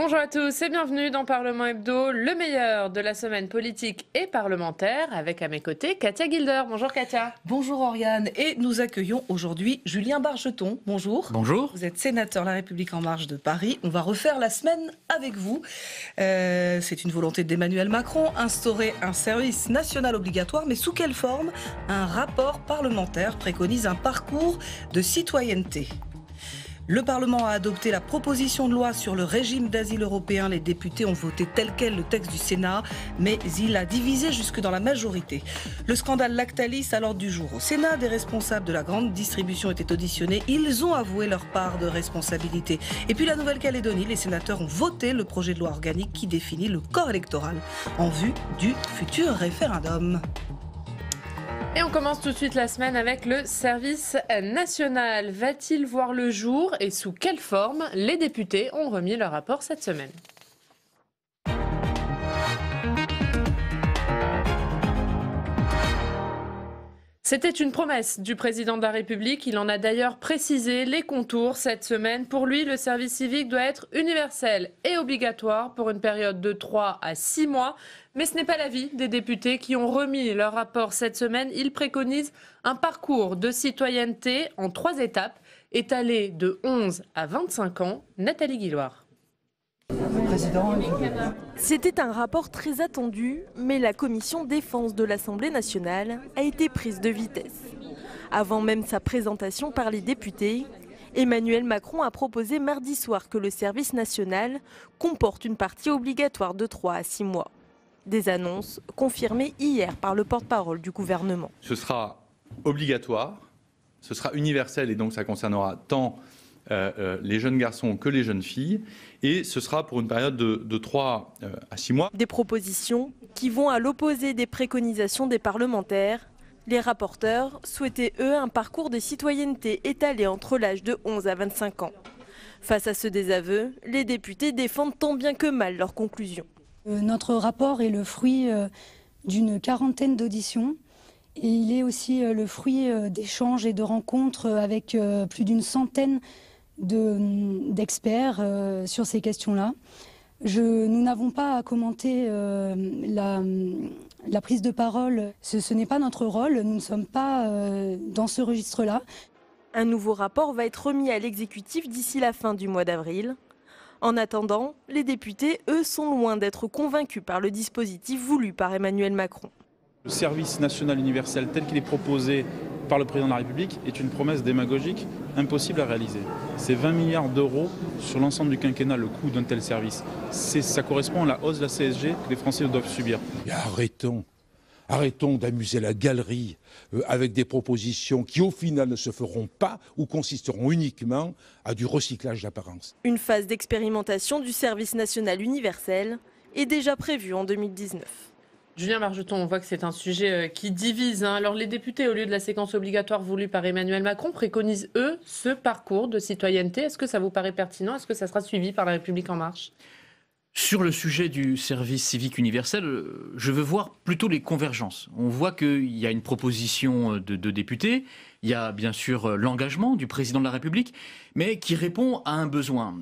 Bonjour à tous et bienvenue dans Parlement Hebdo, le meilleur de la semaine politique et parlementaire, avec à mes côtés Katia Gilder. Bonjour Katia. Bonjour Oriane. Et nous accueillons aujourd'hui Julien Bargeton. Bonjour. Bonjour. Vous êtes sénateur La République En Marche de Paris. On va refaire la semaine avec vous. Euh, c'est une volonté d'Emmanuel Macron, instaurer un service national obligatoire, mais sous quelle forme Un rapport parlementaire préconise un parcours de citoyenneté. Le Parlement a adopté la proposition de loi sur le régime d'asile européen. Les députés ont voté tel quel le texte du Sénat, mais il a divisé jusque dans la majorité. Le scandale Lactalis à l'ordre du jour. Au Sénat, des responsables de la grande distribution étaient auditionnés. Ils ont avoué leur part de responsabilité. Et puis la Nouvelle-Calédonie, les sénateurs ont voté le projet de loi organique qui définit le corps électoral en vue du futur référendum. Et on commence tout de suite la semaine avec le service national. Va-t-il voir le jour et sous quelle forme Les députés ont remis leur rapport cette semaine. C'était une promesse du président de la République. Il en a d'ailleurs précisé les contours cette semaine. Pour lui, le service civique doit être universel et obligatoire pour une période de 3 à 6 mois. Mais ce n'est pas l'avis des députés qui ont remis leur rapport cette semaine. Ils préconisent un parcours de citoyenneté en trois étapes, étalé de 11 à 25 ans. Nathalie Guilloire. C'était un rapport très attendu, mais la commission défense de l'Assemblée nationale a été prise de vitesse. Avant même sa présentation par les députés, Emmanuel Macron a proposé mardi soir que le service national comporte une partie obligatoire de 3 à 6 mois. Des annonces confirmées hier par le porte-parole du gouvernement. Ce sera obligatoire, ce sera universel et donc ça concernera tant euh, euh, les jeunes garçons que les jeunes filles. Et ce sera pour une période de, de 3 euh, à 6 mois. Des propositions qui vont à l'opposé des préconisations des parlementaires. Les rapporteurs souhaitaient, eux, un parcours de citoyenneté étalé entre l'âge de 11 à 25 ans. Face à ce désaveu, les députés défendent tant bien que mal leurs conclusions. Notre rapport est le fruit d'une quarantaine d'auditions et il est aussi le fruit d'échanges et de rencontres avec plus d'une centaine Hum, d'experts euh, sur ces questions-là. nous n'avons pas à commenter euh, hum, la, prise de parole. ce n'est pas notre rôle. Nous ne sommes pas euh, dans ce registre-là. Un nouveau rapport va être remis à l'exécutif d'ici la fin du mois d'avril. En attendant, les députés, eux, sont loin d'être convaincus par le dispositif voulu par Emmanuel Macron. Le service national universel tel qu'il est proposé par le président de la République est une promesse démagogique impossible à réaliser. C'est 20 milliards d'euros sur l'ensemble du quinquennat le coût d'un tel service. Ça correspond à la hausse de la CSG que les Français doivent subir. arrêtons Arrêtons d'amuser la galerie euh, avec des propositions qui au final ne se feront pas ou consisteront uniquement à du recyclage d'apparence. Une phase d'expérimentation du service national universel est déjà prévue en 2019. Julien Margeton, on voit que c'est un sujet euh, qui divise. Hein. Alors les députés, au lieu de la séquence obligatoire voulue par Emmanuel Macron, préconisent, eux, ce parcours de citoyenneté. Est-ce que ça vous paraît pertinent Est-ce que ça sera suivi par la République en marche sur le sujet du service civique universel, euh, je veux voir plutôt les convergences. On voit qu'il y a une proposition euh, de, députés, il y a bien sûr l'engagement du président de la République, mais qui répond à un besoin.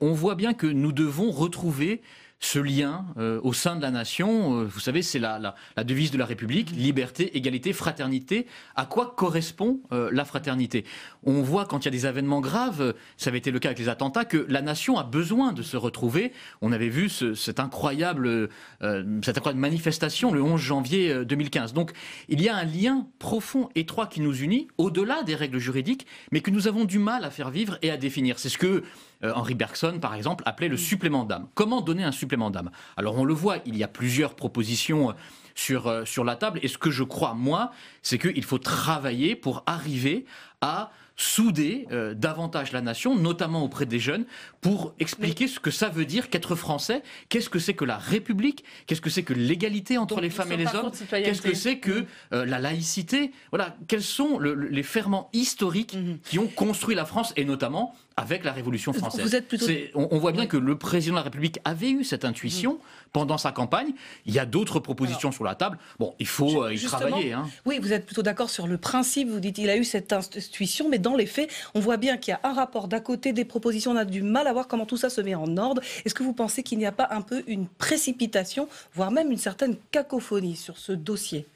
on voit bien que nous devons retrouver ce lien euh, au sein de la nation. Euh, vous savez, c'est la, devise de la République, mm. liberté, égalité, fraternité. À quoi correspond euh, la fraternité On voit quand il y a des événements graves, ça avait été le cas avec les attentats, que la nation a besoin de se retrouver. On avait vu ce, cette, incroyable, cette incroyable manifestation le 11 janvier 2015. Donc il y a un lien profond, étroit qui nous unit, au-delà des règles juridiques, mais que nous avons du mal à faire vivre et à définir. C'est ce que euh, Henri Bergson, par exemple, appelait le mm. supplément d'âme. Comment donner un supplément d'âme Alors on le voit, il y a plusieurs propositions euh, sur, euh, sur la table. Et ce que je crois, moi, c'est qu'il faut travailler pour arriver à souder davantage la nation, notamment auprès des jeunes, pour expliquer ce que ça veut dire qu'être français, qu'est-ce que c'est que la République, qu'est-ce que c'est que l'égalité entre les femmes et les hommes, qu'est-ce que c'est que mm. la laïcité, voilà, quels sont les ferments historiques mm-hmm. qui ont construit la France, et notamment avec la Révolution française. Vous on, voit bien que le président de la République avait eu cette intuition mm. pendant sa campagne. Il y a d'autres propositions sur la table. Bon, il faut euh, y travailler. Hein. Oui, vous êtes plutôt d'accord sur le principe. Vous dites il a eu cette intuition, mais dans les faits, on voit bien qu'il y a un rapport d'à côté des propositions. On a du mal à voir comment tout ça se met en ordre. Est-ce que vous pensez qu'il n'y a pas un peu une précipitation, voire même une certaine cacophonie sur ce dossier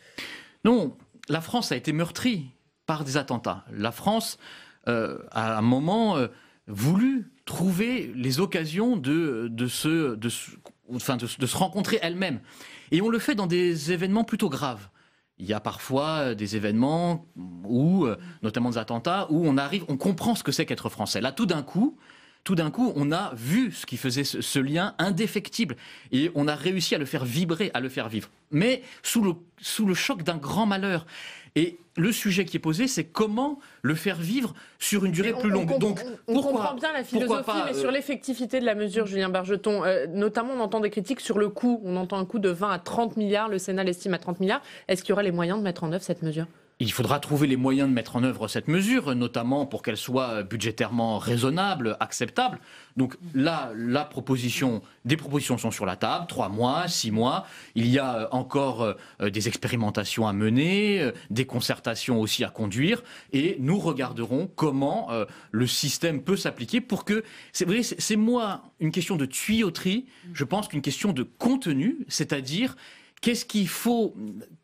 Non, la France a été meurtrie par des attentats. La France, euh, à un moment, euh, voulu trouver les occasions de, de, se, de, de, se rencontrer elle-même. Et on le fait dans des événements plutôt graves. Il y a parfois euh, des événements où, euh, notamment des attentats, où on arrive, on comprend ce que c'est qu'être français. Là, tout d'un coup, tout d'un coup, on a vu ce qui faisait ce, lien indéfectible et on a réussi à le faire vibrer, à le faire vivre. Mais sous le, sous le choc d'un grand malheur. Et le sujet qui est posé, c'est comment le faire vivre sur une durée plus longue. On, Donc, on, comprend bien la philosophie, mais sur euh, l'effectivité de la mesure, Julien Bargeton, euh, notamment on entend des critiques sur le coût. On entend un coût de 20 à 30 milliards, le Sénat l'estime à 30 milliards. Est-ce qu'il y aura les moyens de mettre en œuvre cette mesure il faudra trouver les moyens de mettre en œuvre cette mesure, notamment pour qu'elle soit budgétairement raisonnable, acceptable. Donc là, la proposition, des propositions sont sur la table, trois mois, six mois. Il y a euh, encore euh, des expérimentations à mener, euh, des concertations aussi à conduire, et nous regarderons comment le système peut s'appliquer pour que. C'est vrai, c'est moi une question de tuyauterie. Je pense qu'une question de contenu, c'est-à-dire Qu'est-ce qu'il faut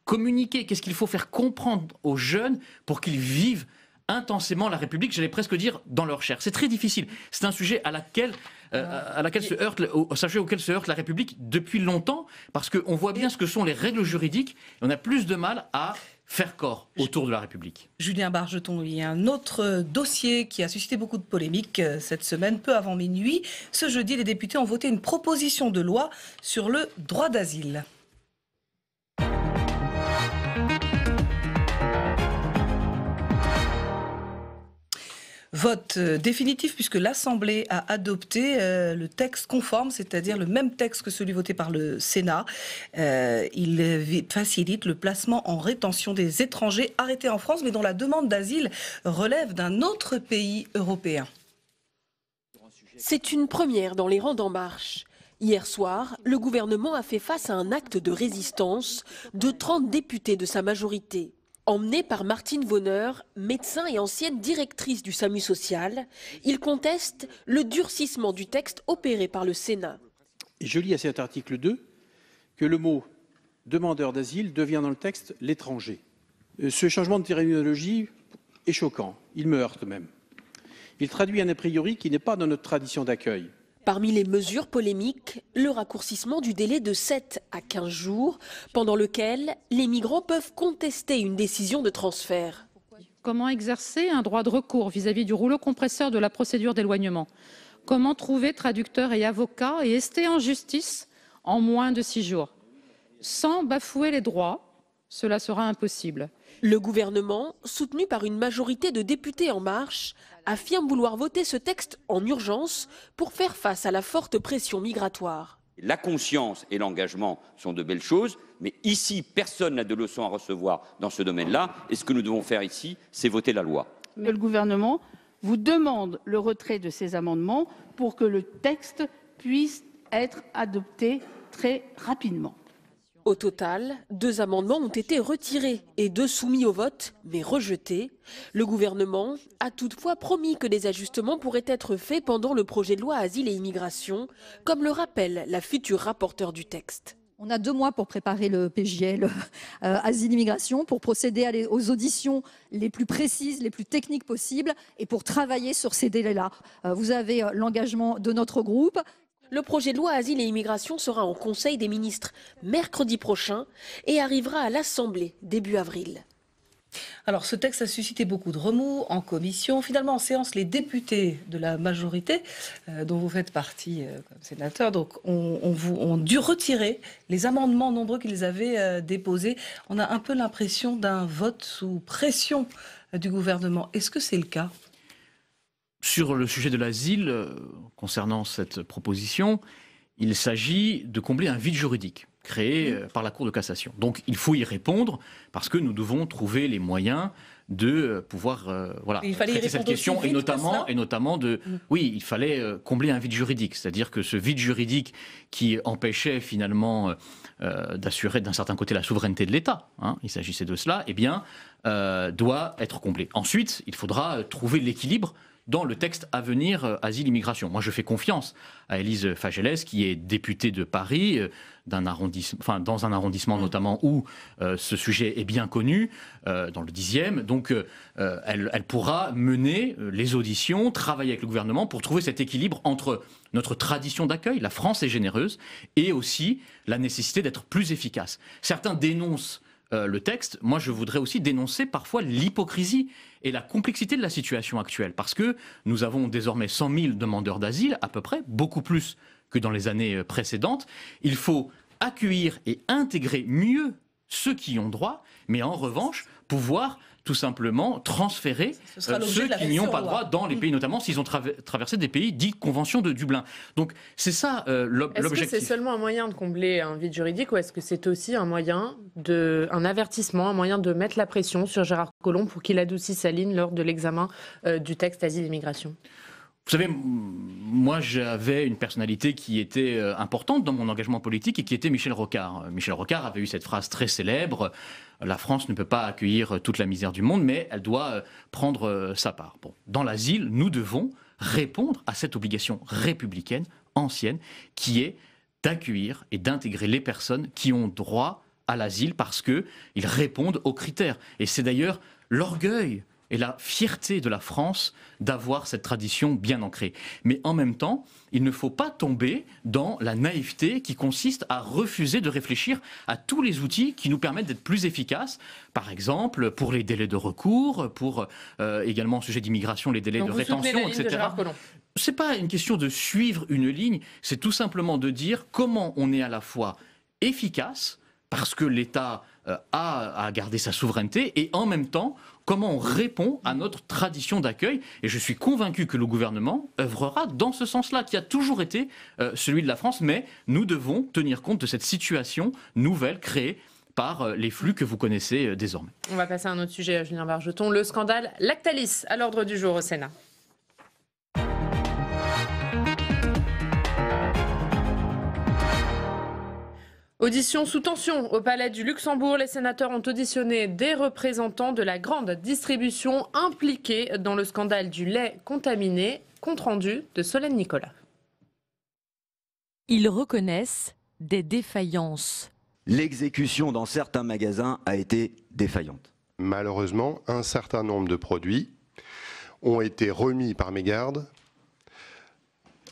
communiquer Qu'est-ce qu'il faut faire comprendre aux jeunes pour qu'ils vivent intensément la République, j'allais presque dire dans leur chair. C'est très difficile. C'est un sujet à laquelle, euh, se heurte, auquel se heurte la République depuis longtemps, parce qu'on voit bien ce que sont les règles juridiques, et on a plus de mal à faire corps autour de la République. Julien Bargeton, il y a un autre dossier qui a suscité beaucoup de polémiques euh, cette semaine, peu avant minuit. Ce jeudi, les députés ont voté une proposition de loi sur le droit d'asile. vote euh, définitif puisque l'Assemblée a adopté euh, le texte conforme, c'est-à-dire le même texte que celui voté par le Sénat. Euh, il facilite le placement en rétention des étrangers arrêtés en France mais dont la demande d'asile relève d'un autre pays européen. C'est une première dans les rangs d'En Marche. Hier soir, le gouvernement a fait face à un acte de résistance de 30 députés de sa majorité. Emmené par Martine Voneur, médecin et ancienne directrice du SAMU social, il conteste le durcissement du texte opéré par le Sénat. Je lis à cet article 2 que le mot demandeur d'asile devient dans le texte l'étranger. Euh, ce changement de terminologie est choquant, il me heurte même. Il traduit un a priori qui n'est pas dans notre tradition d'accueil. Parmi les mesures polémiques, le raccourcissement du délai de 7 à 15 jours, pendant lequel les migrants peuvent contester une décision de transfert. Comment exercer un droit de recours vis-à-vis du rouleau compresseur de la procédure d'éloignement Comment trouver traducteur et avocat et rester en justice en moins de 6 jours Sans bafouer les droits, cela sera impossible. Le gouvernement, soutenu par une majorité de députés en marche, affirme vouloir voter ce texte en urgence pour faire face à la forte pression migratoire. La conscience et l'engagement sont de belles choses, mais ici, personne n'a de leçons à recevoir dans ce domaine-là. Et ce que nous devons faire ici, c'est voter la loi. Le gouvernement vous demande le retrait de ces amendements pour que le texte puisse être adopté très rapidement. Au total, deux amendements ont été retirés et deux soumis au vote, mais rejetés. Le gouvernement a toutefois promis que des ajustements pourraient être faits pendant le projet de loi Asile et Immigration, comme le rappelle la future rapporteure du texte. On a deux mois pour préparer le PGL euh, euh, Asile et Immigration, pour procéder aux auditions les plus précises, les plus techniques possibles et pour travailler sur ces délais-là. Euh, vous avez l'engagement de notre groupe le projet de loi Asile et Immigration sera au Conseil des ministres mercredi prochain et arrivera à l'Assemblée début avril. Alors ce texte a suscité beaucoup de remous en commission. Finalement, en séance, les députés de la majorité, euh, dont vous faites partie euh, comme sénateur, donc ont, dû retirer les amendements nombreux qu'ils avaient euh, déposés. On a un peu l'impression d'un vote sous pression du gouvernement. Est-ce que c'est le cas sur le sujet de l'asile, euh, concernant cette proposition, il s'agit de combler un vide juridique créé euh, par la Cour de cassation. Donc il faut y répondre parce que nous devons trouver les moyens de euh, pouvoir voilà il traiter cette question et notamment et notamment de mm. oui il fallait combler un vide juridique c'est-à-dire que ce vide juridique qui empêchait finalement d'assurer d'un certain côté la souveraineté de l'État hein, il s'agissait de cela eh bien doit être comblé ensuite il faudra trouver l'équilibre dans le texte à venir euh, asile-immigration. Moi, je fais confiance à Élise Fagelès qui est députée de Paris, euh, dans un arrondissement mm. notamment où euh, ce sujet est bien connu, dans le dixième. Donc, elle, pourra mener les auditions, travailler avec le gouvernement pour trouver cet équilibre entre notre tradition d'accueil, la France est généreuse, et aussi la nécessité d'être plus efficace. Certains dénoncent euh, le texte, moi je voudrais aussi dénoncer parfois l'hypocrisie et la complexité de la situation actuelle, parce que nous avons désormais 100 000 demandeurs d'asile, à peu près, beaucoup plus que dans les années euh, précédentes. Il faut accueillir et intégrer mieux ceux qui ont droit, mais en revanche, pouvoir tout simplement transférer euh, ceux qui n'y ont pas droit dans les mm. pays, notamment s'ils ont traversé des pays dits convention de Dublin. Donc c'est ça euh, l'objectif. Est-ce que c'est seulement un moyen de combler un vide juridique ou est-ce que c'est aussi un moyen de, un avertissement, un moyen de mettre la pression sur Gérard Collomb pour qu'il adoucisse sa ligne lors de l'examen euh, du texte Asile-Immigration vous savez, moi j'avais une personnalité qui était euh, importante dans mon engagement politique et qui était Michel Rocard. Euh, Michel Rocard avait eu cette phrase très célèbre, euh, la France ne peut pas accueillir toute la misère du monde, mais elle doit prendre sa part. dans l'asile, nous devons répondre à cette obligation républicaine ancienne qui est d'accueillir et d'intégrer les personnes qui ont droit à l'asile parce qu'ils répondent aux critères. Et c'est d'ailleurs l'orgueil et la fierté de la France d'avoir cette tradition bien ancrée. Mais en même temps, il ne faut pas tomber dans la naïveté qui consiste à refuser de réfléchir à tous les outils qui nous permettent d'être plus efficaces, par exemple pour les délais de recours, pour euh, également au sujet d'immigration, les délais de rétention, etc. Ce c'est pas une question de suivre une ligne, c'est tout simplement de dire comment on est à la fois efficace, parce que l'État euh, a à garder sa souveraineté et en même temps comment on répond à notre tradition d'accueil. Et je suis convaincu que le gouvernement œuvrera dans ce sens-là, qui a toujours été euh, celui de la France, mais nous devons tenir compte de cette situation nouvelle créée par euh, les flux que vous connaissez euh, désormais. On va passer à un autre sujet, Julien Bargeton, le scandale Lactalis à l'ordre du jour au Sénat. Audition sous tension au Palais du Luxembourg. Les sénateurs ont auditionné des représentants de la grande distribution impliquée dans le scandale du lait contaminé. Compte rendu de Solène Nicolas. Ils reconnaissent des défaillances. L'exécution dans certains magasins a été défaillante. Malheureusement, un certain nombre de produits ont été remis par mégarde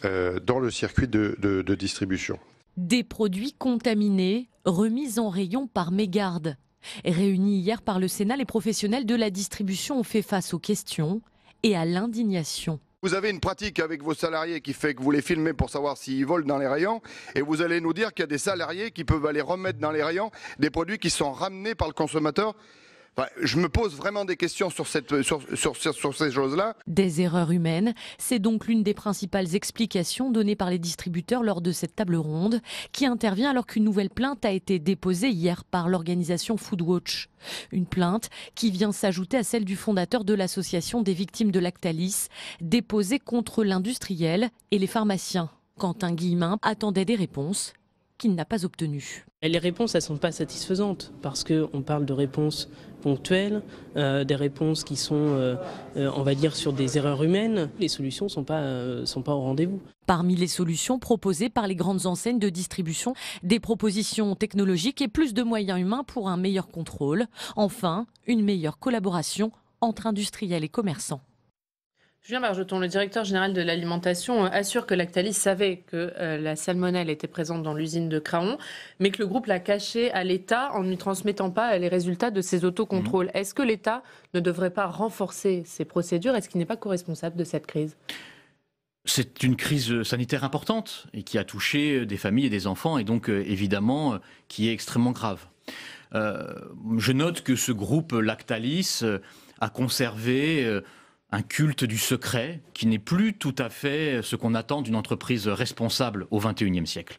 euh, dans le circuit de distribution. Des produits contaminés, remis en rayon par mégarde. Réunis hier par le Sénat, les professionnels de la distribution ont fait face aux questions et à l'indignation. Vous avez une pratique avec vos salariés qui fait que vous les filmez pour savoir s'ils volent dans les rayons et vous allez nous dire qu'il y a des salariés qui peuvent aller remettre dans les rayons des produits qui sont ramenés par le consommateur je me pose vraiment des questions sur, sur ces choses-là. Des erreurs humaines, c'est donc l'une des principales explications données par les distributeurs lors de cette table ronde, qui intervient alors qu'une nouvelle plainte a été déposée hier par l'organisation Foodwatch. Une plainte qui vient s'ajouter à celle du fondateur de l'association des victimes de Lactalis, déposée contre l'industriel et les pharmaciens. Quentin Guillemin attendait des réponses qu'il n'a pas obtenues. Les réponses, ne sont pas satisfaisantes parce qu'on parle de réponses ponctuelles, euh, des réponses qui sont, euh, euh, on va dire, sur des erreurs humaines. Les solutions ne sont pas au rendez-vous. Parmi les solutions proposées par les grandes enseignes de distribution, des propositions technologiques et plus de moyens humains pour un meilleur contrôle. Enfin, une meilleure collaboration entre industriels et commerçants le directeur général de l'alimentation, euh, assure que Lactalis savait que euh, la salmonelle était présente dans l'usine de Craon, mais que le groupe l'a cachée à l'État en ne lui transmettant pas euh, les résultats de ses autocontrôles. Mmh. Est-ce que l'État ne devrait pas renforcer ses procédures Est-ce qu'il n'est pas co-responsable de cette crise c'est une crise sanitaire importante et qui a touché des familles et des enfants et donc évidemment qui est extrêmement grave. je note que ce groupe Lactalis a conservé un culte du secret qui n'est plus tout à fait ce qu'on attend d'une entreprise responsable au XXIe siècle.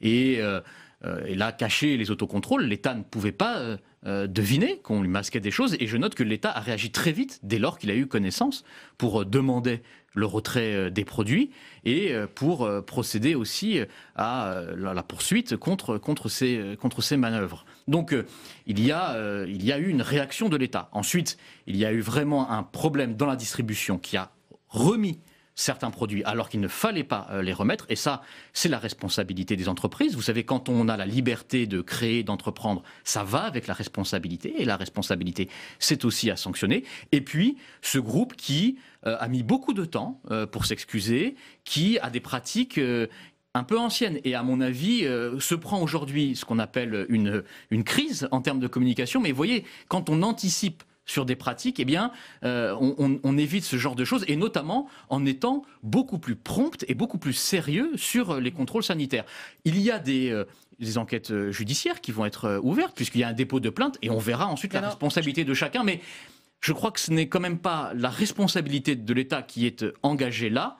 Et, euh, euh, là, cacher les autocontrôles, l'État ne pouvait pas euh, deviner qu'on lui masquait des choses. Et je note que l'État a réagi très vite dès lors qu'il a eu connaissance pour demander le retrait des produits et pour procéder aussi à la poursuite contre, contre, ces, contre ces manœuvres. Donc euh, il, y a, euh, il y a eu une réaction de l'État. Ensuite, il y a eu vraiment un problème dans la distribution qui a remis certains produits alors qu'il ne fallait pas euh, les remettre. Et ça, c'est la responsabilité des entreprises. Vous savez, quand on a la liberté de créer, d'entreprendre, ça va avec la responsabilité. Et la responsabilité, c'est aussi à sanctionner. Et puis, ce groupe qui a mis beaucoup de temps pour s'excuser, qui a des pratiques un peu ancienne et à mon avis euh, se prend aujourd'hui ce qu'on appelle une, une crise en termes de communication. Mais vous voyez, quand on anticipe sur des pratiques, eh bien, euh, on, évite ce genre de choses, et notamment en étant beaucoup plus prompt et beaucoup plus sérieux sur les contrôles sanitaires. Il y a des, euh, enquêtes judiciaires qui vont être ouvertes, puisqu'il y a un dépôt de plainte, et on verra ensuite la responsabilité de chacun. Mais je crois que ce n'est quand même pas la responsabilité de l'État qui est engagée là,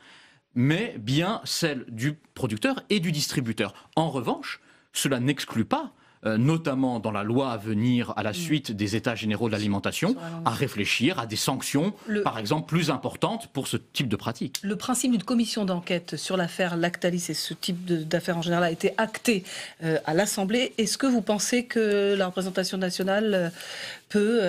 mais bien celle du producteur et du distributeur. En revanche, cela n'exclut pas euh, notamment dans la loi à venir à la mm. suite des États généraux de l'alimentation, à réfléchir à des sanctions, par exemple, plus importantes pour ce type de pratique. Le principe d'une commission d'enquête sur l'affaire Lactalis et ce type d'affaires en général a été acté euh, à l'Assemblée. Est-ce que vous pensez que la représentation nationale euh, peut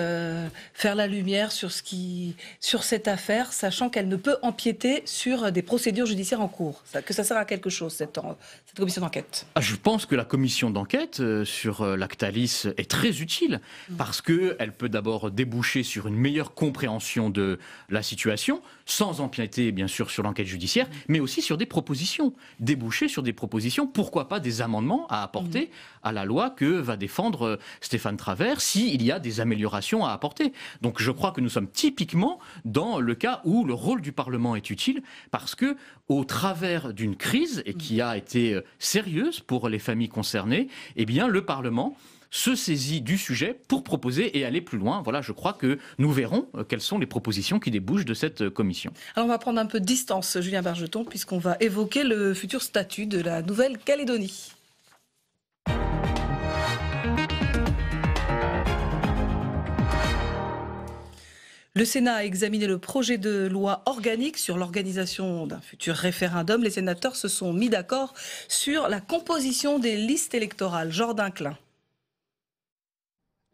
faire la lumière sur, ce qui, sur cette affaire, sachant qu'elle ne peut empiéter sur des procédures judiciaires en cours Que ça sert à quelque chose, cette, cette commission d'enquête ah, Je pense que la commission d'enquête sur euh, Lactalis est très utile mm. parce qu'elle peut d'abord déboucher sur une meilleure compréhension de la situation, sans empiéter bien sûr sur l'enquête judiciaire, mm. mais aussi sur des propositions. Déboucher sur des propositions, pourquoi pas des amendements à apporter mm. à la loi que va défendre euh, Stéphane Travers s'il y a des améliorations à apporter. Donc je crois que nous sommes typiquement dans le cas où le rôle du Parlement est utile parce que au travers d'une crise et qui a été euh, sérieuse pour les familles concernées, eh bien le Parlement se saisit du sujet pour proposer et aller plus loin. Voilà, je crois que nous verrons euh, quelles sont les propositions qui débouchent de cette euh, commission. Alors on va prendre un peu de distance, Julien Bargeton, puisqu'on va évoquer le futur statut de la Nouvelle-Calédonie. Le Sénat a examiné le projet de loi organique sur l'organisation d'un futur référendum. Les sénateurs se sont mis d'accord sur la composition des listes électorales. Jordan Klein.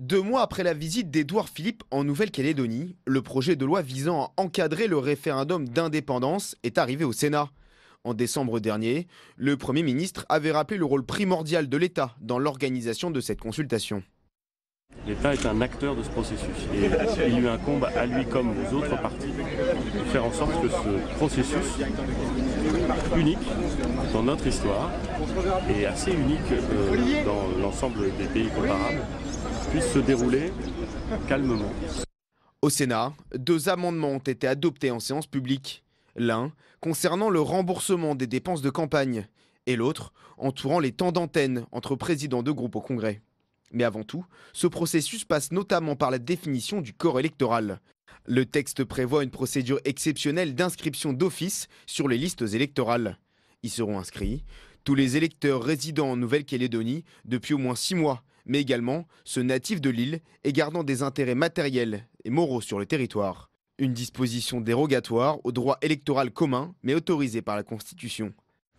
Deux mois après la visite d'Édouard Philippe en Nouvelle-Calédonie, le projet de loi visant à encadrer le référendum d'indépendance est arrivé au Sénat. En décembre dernier, le Premier ministre avait rappelé le rôle primordial de l'État dans l'organisation de cette consultation. L'État est un acteur de ce processus et il lui incombe à lui comme aux autres partis de faire en sorte que ce processus unique dans notre histoire et assez unique euh, dans l'ensemble des pays comparables puisse se dérouler calmement. Au Sénat, deux amendements ont été adoptés en séance publique. L'un concernant le remboursement des dépenses de campagne et l'autre entourant les temps d'antenne entre présidents de groupes au Congrès. Mais avant tout, ce processus passe notamment par la définition du corps électoral. Le texte prévoit une procédure exceptionnelle d'inscription d'office sur les listes électorales. Y seront inscrits tous les électeurs résidant en Nouvelle-Calédonie depuis au moins six mois, mais également ceux natifs de l'île et gardant des intérêts matériels et moraux sur le territoire. Une disposition dérogatoire au droit électoral commun, mais autorisée par la Constitution.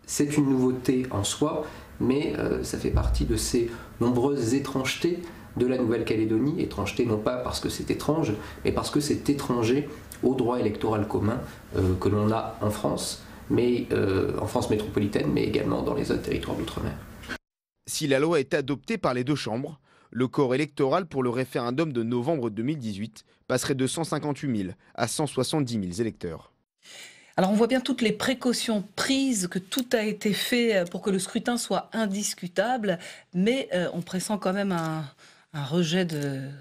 C'est une nouveauté en soi, mais euh, ça fait partie de ces nombreuses étrangetés de la Nouvelle-Calédonie, étrangeté non pas parce que c'est étrange, mais parce que c'est étranger au droit électoral commun euh, que l'on a en France, mais euh, en France métropolitaine, mais également dans les autres territoires d'outre-mer. Si la loi est adoptée par les deux chambres, le corps électoral pour le référendum de novembre 2018 passerait de 158 000 à 170 000 électeurs. Alors on voit bien toutes les précautions prises, que tout a été fait euh, pour que le scrutin soit indiscutable, mais euh, on pressent quand même un, rejet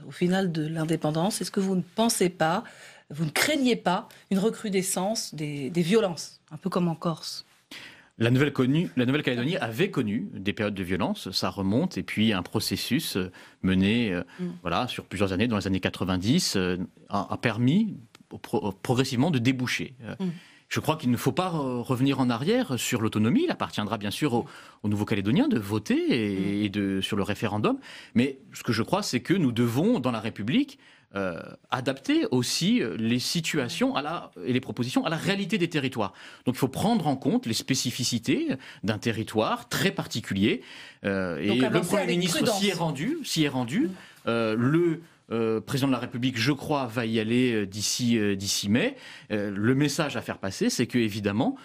au final de l'indépendance. Est-ce que vous ne pensez pas, vous ne craignez pas une recrudescence des, violences, un peu comme en Corse la Nouvelle-Calédonie avait connu des périodes de violence, ça remonte, et puis un processus euh, mené mm. voilà, sur plusieurs années, dans les années 90, a, permis progressivement de déboucher. Mm je crois qu'il ne faut pas revenir en arrière sur l'autonomie. Il appartiendra bien sûr aux, Nouveaux-Calédoniens de voter mm. et, de, sur le référendum. Mais ce que je crois, c'est que nous devons, dans la République, euh, adapter aussi euh, les situations à la, et les propositions à la réalité des territoires. Donc il faut prendre en compte les spécificités d'un territoire très particulier. Euh, et le Premier ministre s'y est rendu. S'y est rendu. Mm. le le euh, président de la République, je crois, va y aller euh, euh, d'ici mai. le message à faire passer, c'est que évidemment,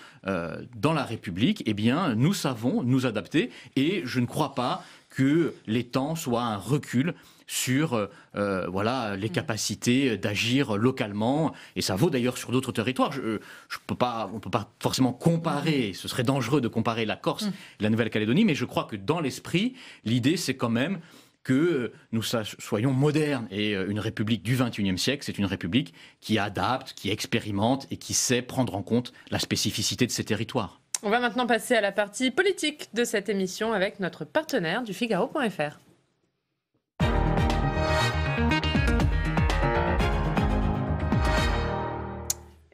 dans la République, eh bien, nous savons nous adapter et je ne crois pas que les temps soient un recul sur voilà les mm. capacités d'agir localement et ça vaut d'ailleurs sur d'autres territoires. Je, ne peux pas, on peut pas forcément comparer. Mm. Ce serait dangereux de comparer la Corse mm. et la Nouvelle-Calédonie, mais je crois que dans l'esprit, l'idée c'est quand même que euh, nous soyons modernes. Et euh, une République du XXIe siècle, c'est une République qui adapte, qui expérimente et qui sait prendre en compte la spécificité de ses territoires. On va maintenant passer à la partie politique de cette émission avec notre partenaire du Figaro.fr.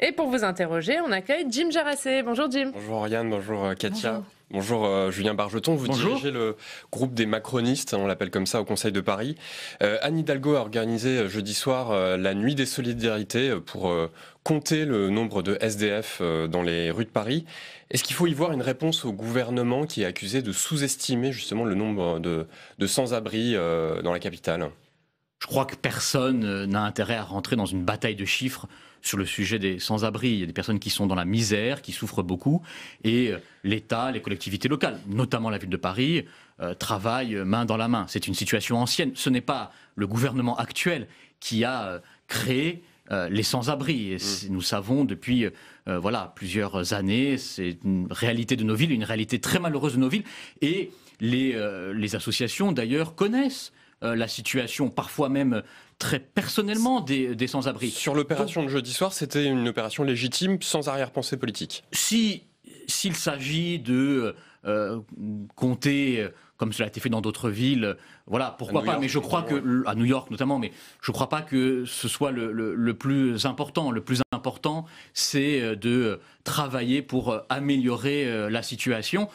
Et pour vous interroger, on accueille Jim Jarassé. Bonjour Jim. Bonjour Ariane, bonjour euh, Katia. Bonjour. Euh, Julien Bargeton, vous dirigez le groupe des macronistes, on l'appelle comme ça au Conseil de Paris. Euh, Anne Hidalgo a organisé jeudi soir la Nuit des Solidarités pour compter le nombre de SDF dans les rues de Paris. Est-ce qu'il faut y voir une réponse au gouvernement qui est accusé de sous-estimer justement le nombre de, de sans-abri dans la capitale Je crois que personne n'a intérêt à rentrer dans une bataille de chiffres sur le sujet des sans-abri. Il y a des personnes qui sont dans la misère, qui souffrent beaucoup, et euh, l'État, les collectivités locales, notamment la ville de Paris, euh, travaillent main dans la main. C'est une situation ancienne. Ce n'est pas le gouvernement actuel qui a euh, créé les sans-abri. Mm. Nous savons depuis voilà plusieurs années, c'est une réalité de nos villes, une réalité très malheureuse de nos villes, et les associations d'ailleurs connaissent euh, la situation, parfois même euh, très personnellement des, des sans-abri. Sur l'opération de jeudi soir, c'était une opération légitime, sans arrière-pensée politique. Si s'il s'agit de euh, compter, comme cela a été fait dans d'autres villes, voilà, pourquoi pas. mais je crois que à New York notamment, mais je ne crois pas que ce soit le, le, le plus important. Le plus important, c'est de travailler pour améliorer la situation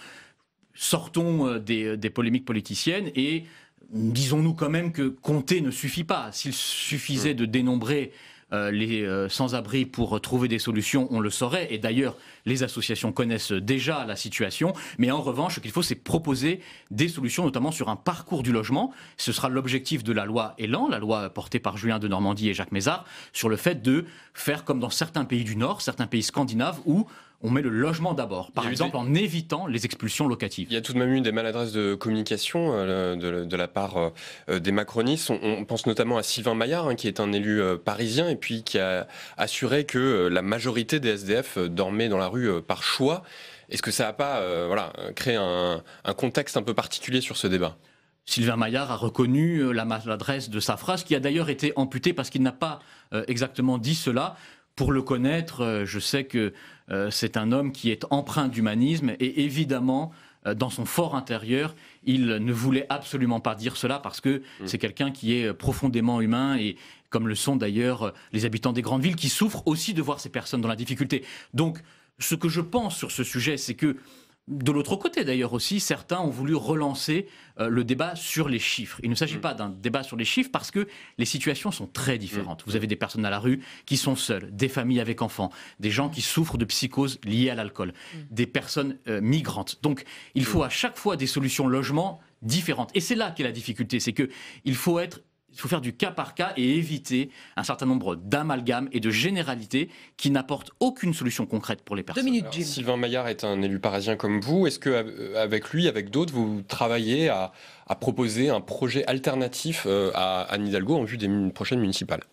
sortons des, des, polémiques politiciennes et disons-nous quand même que compter ne suffit pas. S'il suffisait mm. de dénombrer euh, les euh, sans-abri pour trouver des solutions, on le saurait. Et d'ailleurs, les associations connaissent déjà la situation. Mais en revanche, ce qu'il faut, c'est proposer des solutions, notamment sur un parcours du logement. Ce sera l'objectif de la loi Elan, la loi portée par Julien de Normandie et Jacques Mézard, sur le fait de faire comme dans certains pays du Nord, certains pays scandinaves, où on met le logement d'abord, par exemple en évitant les expulsions locatives. Il y a tout de même eu des maladresses de communication euh, de, la part euh, euh, des macronistes. On, pense notamment à Sylvain Maillard, hein, qui est un élu parisien et puis qui a assuré que la majorité des SDF dormaient dans la rue par choix. Est-ce que ça n'a pas créé un, contexte un peu particulier sur ce débat Sylvain Maillard a reconnu la maladresse de sa phrase, qui a d'ailleurs été amputée parce qu'il n'a pas exactement dit cela pour le connaître, euh, je sais que euh, c'est un homme qui est empreint d'humanisme et évidemment, euh, dans son fort intérieur, il ne voulait absolument pas dire cela parce que mm. c'est quelqu'un qui est profondément humain et comme le sont d'ailleurs les habitants des grandes villes qui souffrent aussi de voir ces personnes dans la difficulté. Donc, ce que je pense sur ce sujet, c'est que de l'autre côté, d'ailleurs aussi, certains ont voulu relancer euh, le débat sur les chiffres. Il ne s'agit mm. pas d'un débat sur les chiffres parce que les situations sont très différentes. Mm. Vous avez des personnes à la rue qui sont seules, des familles avec enfants, des gens qui souffrent de psychoses liées à l'alcool, mm. des personnes euh, migrantes. Donc, il faut à chaque fois des solutions logement différentes. Et c'est là qu'est la difficulté, c'est que il faut être il faut faire du cas par cas et éviter un certain nombre d'amalgames et de généralités qui n'apportent aucune solution concrète pour les personnes. Sylvain Maillard est un élu parisien comme vous. Est-ce que euh, avec lui, avec d'autres, vous travaillez à, proposer un projet alternatif euh, à Anne Hidalgo en vue des prochaines municipales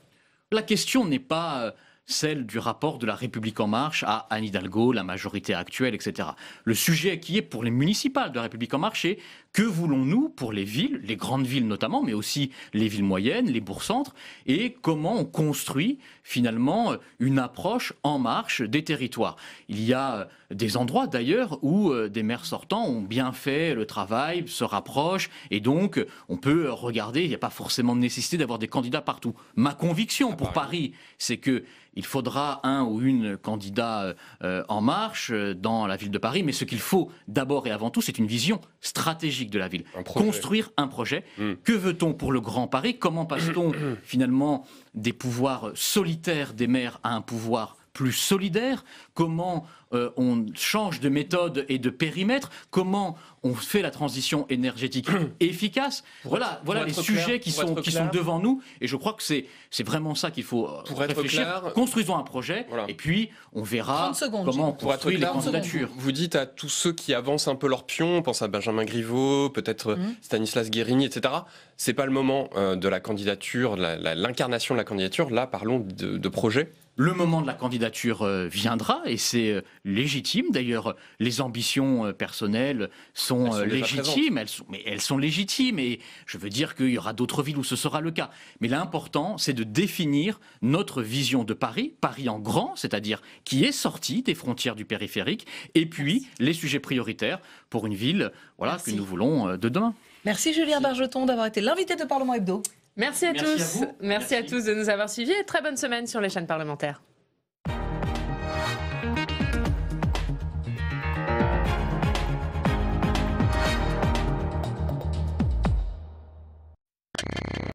La question n'est pas euh, celle du rapport de la République en marche à Anne Hidalgo, la majorité actuelle, etc. Le sujet qui est pour les municipales de la République en marche, est que voulons-nous pour les villes, les grandes villes notamment, mais aussi les villes moyennes, les bourgs-centres, et comment on construit finalement une approche en marche des territoires Il y a euh, des endroits d'ailleurs où euh, des maires sortants ont bien fait le travail, se rapprochent, et donc on peut regarder, il n'y a pas forcément de nécessité d'avoir des candidats partout. Ma conviction ah pour bah Paris, c'est que il faudra un ou une candidat euh, en marche dans la ville de Paris, mais ce qu'il faut d'abord et avant tout, c'est une vision stratégique de la ville. Construire un projet. Hmm. Que veut-on pour le Grand Paris Comment passe-t-on finalement des pouvoirs solitaires des maires à un pouvoir plus solidaire, comment euh, on change de méthode et de périmètre, comment on fait la transition énergétique efficace. voilà, voilà les sujets qui, sont, qui sont devant nous. Et je crois que c'est vraiment ça qu'il faut pour réfléchir. Être Construisons un projet et puis on verra comment on construit les candidatures. Vous, vous dites à tous ceux qui avancent un peu leur pion, on pense à Benjamin Griveaux, peut-être euh, mhm. Stanislas Guérini, etc. C'est pas le moment euh, de la candidature, l'incarnation de la candidature. Là, parlons de, de le moment de la candidature euh, viendra et c'est euh, légitime. D'ailleurs, les ambitions euh, personnelles sont, légitimes, elles sont, mais elles sont légitimes et je veux dire qu'il y aura d'autres villes où ce sera le cas. Mais l'important, c'est de définir notre vision de Paris, Paris en grand, c'est-à-dire qui est sorti des frontières du périphérique, et puis les sujets prioritaires pour une ville voilà, que nous voulons de demain. Merci Julien Bargeton d'avoir été l'invité de Parlement Hebdo. Merci à tous. Merci à tous de nous avoir suivis et très bonne semaine sur les chaînes parlementaires.